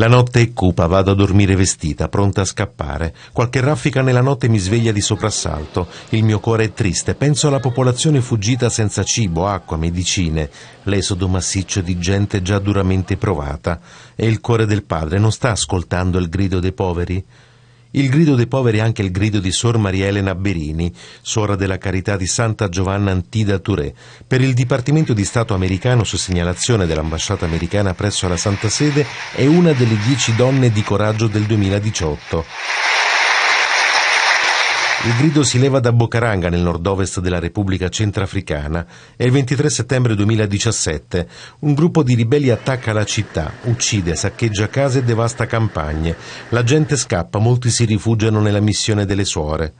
La notte è cupa, vado a dormire vestita, pronta a scappare. Qualche raffica nella notte mi sveglia di soprassalto. Il mio cuore è triste, penso alla popolazione fuggita senza cibo, acqua, medicine, l'esodo massiccio di gente già duramente provata. E il cuore del padre non sta ascoltando il grido dei poveri? Il grido dei poveri è anche il grido di Sor Maria Elena Berini, suora della carità di Santa Giovanna Antida Touré. Per il Dipartimento di Stato americano, su segnalazione dell'ambasciata americana presso la Santa Sede, è una delle dieci donne di coraggio del 2018. Il grido si leva da Bocaranga nel nord-ovest della Repubblica Centrafricana e il 23 settembre 2017 un gruppo di ribelli attacca la città, uccide, saccheggia case e devasta campagne. La gente scappa, molti si rifugiano nella missione delle suore.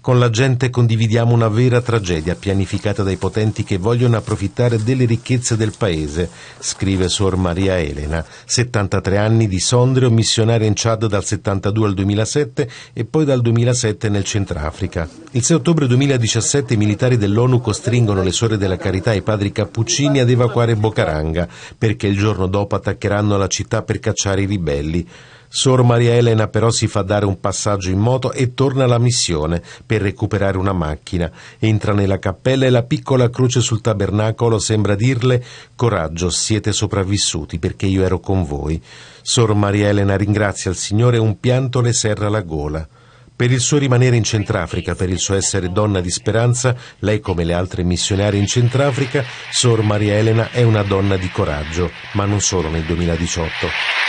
Con la gente condividiamo una vera tragedia pianificata dai potenti che vogliono approfittare delle ricchezze del paese, scrive Suor Maria Elena, 73 anni di Sondrio, missionaria in Chad dal 72 al 2007 e poi dal 2007 nel Centrafrica. Il 6 ottobre 2017 i militari dell'ONU costringono le Suore della Carità e i padri Cappuccini ad evacuare Bocaranga perché il giorno dopo attaccheranno la città per cacciare i ribelli. Sor Maria Elena però si fa dare un passaggio in moto e torna alla missione per recuperare una macchina. Entra nella cappella e la piccola croce sul tabernacolo sembra dirle Coraggio, siete sopravvissuti perché io ero con voi. Sor Maria Elena ringrazia il Signore e un pianto le serra la gola. Per il suo rimanere in Centrafrica, per il suo essere donna di speranza, lei come le altre missionarie in Centrafrica, Sor Maria Elena è una donna di coraggio, ma non solo nel 2018.